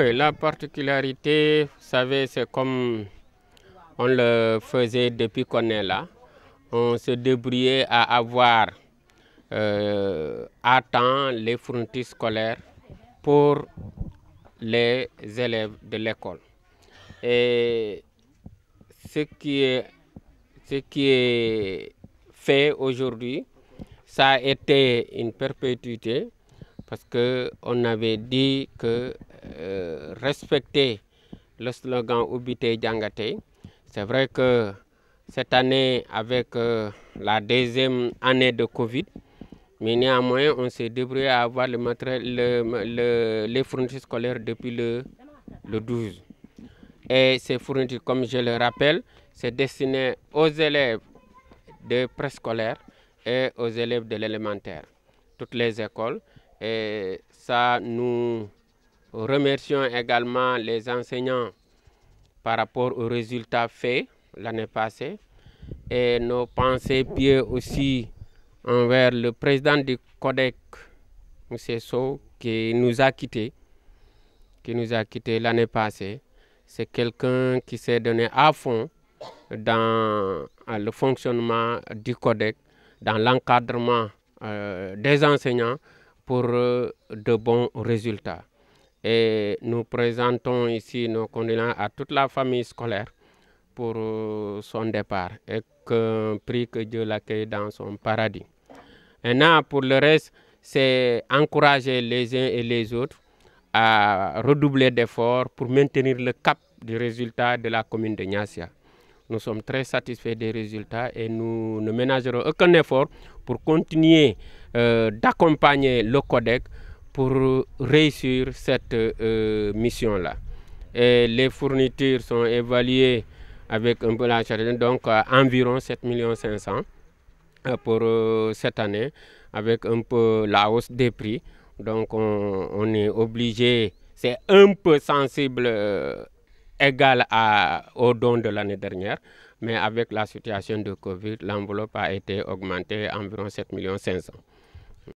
Euh, la particularité, vous savez, c'est comme on le faisait depuis qu'on est là. On se débrouillait à avoir euh, à temps les fournitures scolaires pour les élèves de l'école. Et ce qui est, ce qui est fait aujourd'hui, ça a été une perpétuité parce qu'on avait dit que euh, respecter le slogan Ubité Djangate. C'est vrai que cette année, avec euh, la deuxième année de Covid, mais néanmoins, on s'est débrouillé à avoir les fournitures scolaires depuis le, le 12. Et ces fournitures, comme je le rappelle, c'est destiné aux élèves de préscolaire et aux élèves de l'élémentaire, toutes les écoles. Et ça nous Remercions également les enseignants par rapport aux résultats faits l'année passée et nos pensées pieux aussi envers le président du CODEC, M. Sow, qui nous a quittés, qui nous a quitté l'année passée. C'est quelqu'un qui s'est donné à fond dans euh, le fonctionnement du CODEC, dans l'encadrement euh, des enseignants pour euh, de bons résultats. Et nous présentons ici nos condoléances à toute la famille scolaire pour euh, son départ et que prie que Dieu l'accueille dans son paradis. Maintenant, pour le reste, c'est encourager les uns et les autres à redoubler d'efforts pour maintenir le cap du résultat de la commune de Nyasia. Nous sommes très satisfaits des résultats et nous ne ménagerons aucun effort pour continuer euh, d'accompagner le CODEC pour réussir cette euh, mission-là. les fournitures sont évaluées avec un peu la charité, donc environ 7 500 000 pour euh, cette année, avec un peu la hausse des prix. Donc on, est obligé, c'est un peu sensible, euh, égal à, au don de l'année dernière, mais avec la situation de Covid, l'enveloppe a été augmentée à environ 7 500 000.